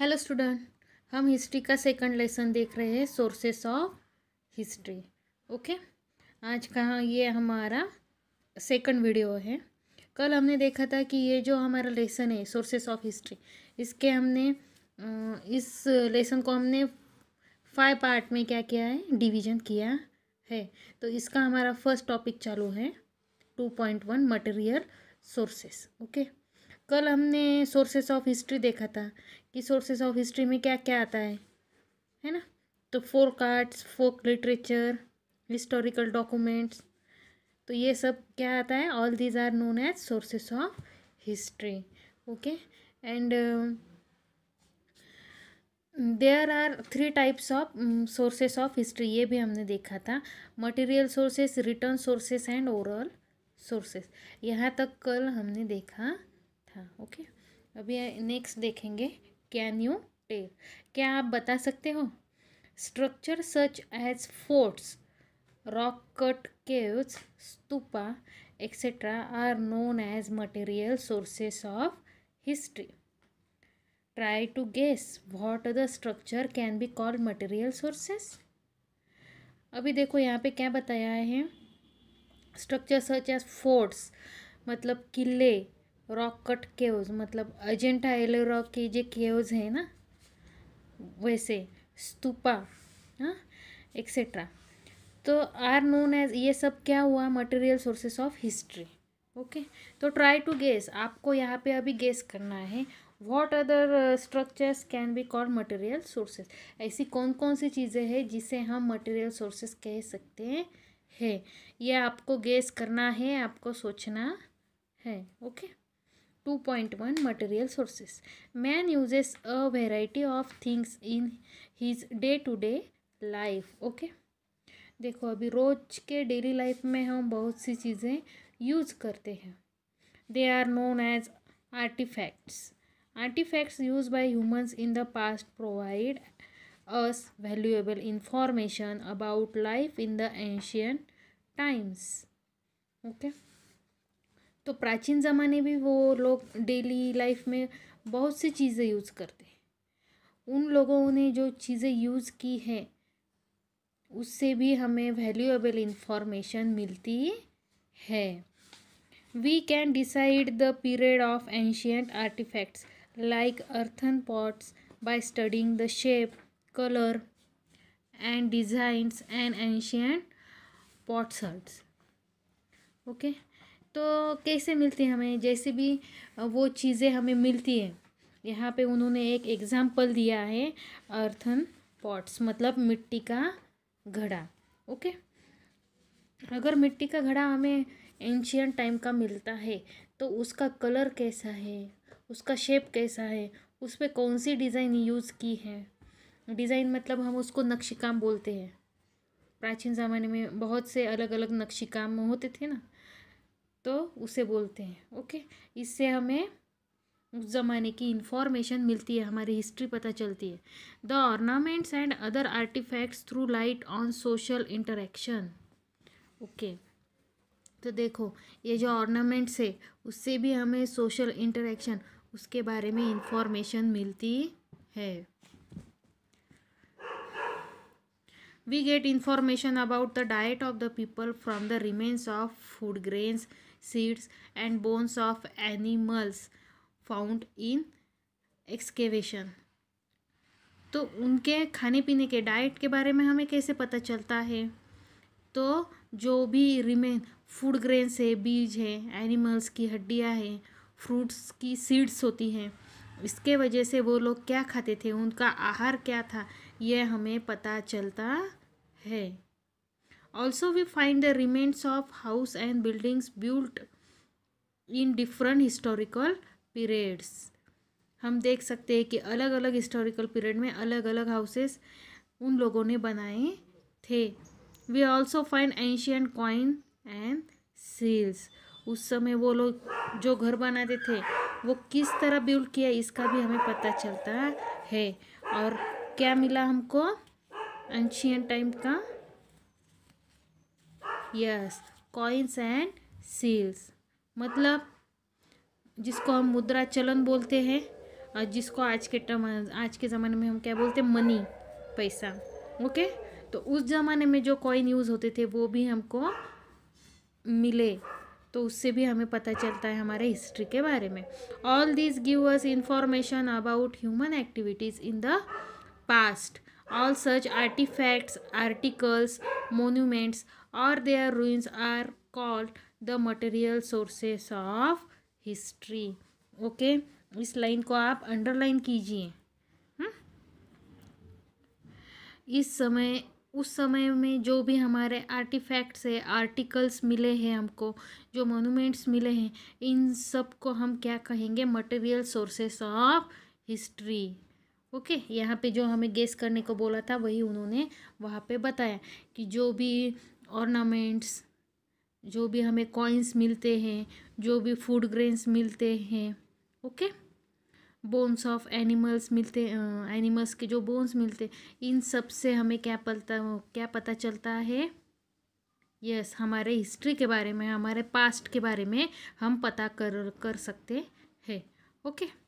Hello student हम history का second lesson देख रहे हैं सोर्सेस ऑफ हिस्ट्री ओके आज का ये हमारा सेकंड वीडियो है कल हमने देखा था कि ये जो हमारा लेसन है सोर्सेस ऑफ हिस्ट्री इसके हमने इस लेसन को हमने फाइव पार्ट में क्या किया है डिवीजन किया है तो इसका हमारा फर्स्ट टॉपिक चालू है two point one material sources okay कल हमने सोर्सेस ऑफ हिस्ट्री देखा था कि सोर्सेस ऑफ हिस्ट्री में क्या क्या आता है है ना तो four cards folk literature historical documents तो ये सब क्या आता है all these are known as sources of history okay and there are three types of sources of history ये भी हमने देखा था material sources written sources and oral sources यहाँ तक कल हमने देखा था हाँ, ओके अभी नेक्स्ट देखेंगे कैन यू टेल क्या आप बता सकते हो structure such as forts rock cut caves stupa etcetera are known as material sources of history try to guess what the structure can be called material sources अभी देखो यहाँ पे क्या बताया है स्ट्रक्चर सच एज फोर्ट्स मतलब किले रॉक कट केव्स मतलब अजेंटा रॉक के जे केव्स है ना वैसे स्तूपा हाँ एक्सेट्रा तो आर नोन एज ये सब क्या हुआ material sources of history okay तो ट्राई टू गेस आपको यहाँ पे अभी गेस करना है what other structures can be called material sources ऐसी कौन कौन सी चीज़ें हैं जिसे हम मटेरियल सोर्सेस कह सकते हैं है ये आपको गेस करना है आपको सोचना है okay okay? 2.1 Material sources. Man uses a variety of things in his day to day life. Okay okay? देखो अभी रोज के डेली लाइफ में हम बहुत सी चीज़ें यूज करते हैं they are known as artifacts artifacts use by humans in the past provide us valuable information about life in the ancient times okay तो प्राचीन ज़माने में वो लोग डेली लाइफ में बहुत सी चीज़ें यूज़ करते हैं उन लोगों ने जो चीज़ें यूज़ की हैं उससे भी हमें वैल्यूएबल इंफॉर्मेशन मिलती है we can decide the period of ancient artifacts like earthen pots studying the shape colour and designs and and ancient potsherds okay तो कैसे मिलती है हमें जैसे भी वो चीज़ें हमें मिलती है यहाँ पे उन्होंने एक एग्ज़ाम्पल दिया है अर्थन पॉट्स मतलब मिट्टी का घड़ा ओके अगर मिट्टी का घड़ा हमें एंशियन टाइम का मिलता है तो उसका कलर कैसा है उसका शेप कैसा है उस पर कौन सी डिज़ाइन यूज़ की है डिज़ाइन मतलब हम उसको नक्शी काम बोलते हैं प्राचीन ज़माने में बहुत से अलग अलग नक्शी काम होते थे ना तो उसे बोलते हैं ओके इससे हमें उस ज़माने की इन्फॉर्मेशन मिलती है हमारी हिस्ट्री पता चलती है the ornaments and other artifacts through light on social interaction okay तो देखो ये जो ऑर्नामेंट्स है उससे भी हमें सोशल इंटरेक्शन उसके बारे में इंफॉर्मेशन मिलती है we get information about the diet of the people from the remains of food grains seeds and bones of animals found in excavation तो उनके खाने पीने के डाइट के बारे में हमें कैसे पता चलता है तो जो भी रिमेन फूड ग्रेन्स है बीज है एनिमल्स की हड्डियां हैं फ्रूट्स की सीड्स होती हैं इसके वजह से वो लोग क्या खाते थे उनका आहार क्या था यह हमें पता चलता है also we find the remains of house and buildings built in different historical periods हम देख सकते हैं कि अलग अलग हिस्टोरिकल पीरियड में अलग अलग हाउसेस उन लोगों ने बनाए थे we also find ancient coin and seals उस समय वो लोग जो घर बनाते थे वो किस तरह बिल्ड किया इसका भी हमें पता चलता है और क्या मिला हमको एंशियन टाइम का यस कॉइन्स एंड सील्स मतलब जिसको हम मुद्रा चलन बोलते हैं और जिसको आज के टर्म आज के ज़माने में हम क्या बोलते हैं मनी पैसा ओके तो उस ज़माने में जो कॉइन यूज़ होते थे वो भी हमको मिले तो उससे भी हमें पता चलता है हमारे हिस्ट्री के बारे में all this give us information about human activities in the past. All such artifacts, articles, monuments, or their ruins are called the material sources of history. Okay okay? इस लाइन को आप अंडरलाइन कीजिए हम्म? इस समय उस समय में जो भी हमारे आर्टिफैक्ट्स है आर्टिकल्स मिले हैं हमको जो मोनूमेंट्स मिले हैं इन सब को हम क्या कहेंगे material sources of history okay okay, यहाँ पे जो हमें गेस करने को बोला था वही उन्होंने वहाँ पे बताया कि जो भी ऑर्नामेंट्स जो भी हमें कॉइन्स मिलते हैं जो भी फूड ग्रेन्स मिलते हैं ओके बोन्स ऑफ एनिमल्स मिलते एनिमल्स के जो बोन्स मिलते इन सब से हमें क्या पता क्या पता चलता है यस yes, हमारे हिस्ट्री के बारे में हमारे पास्ट के बारे में हम पता कर कर सकते हैं ओके okay?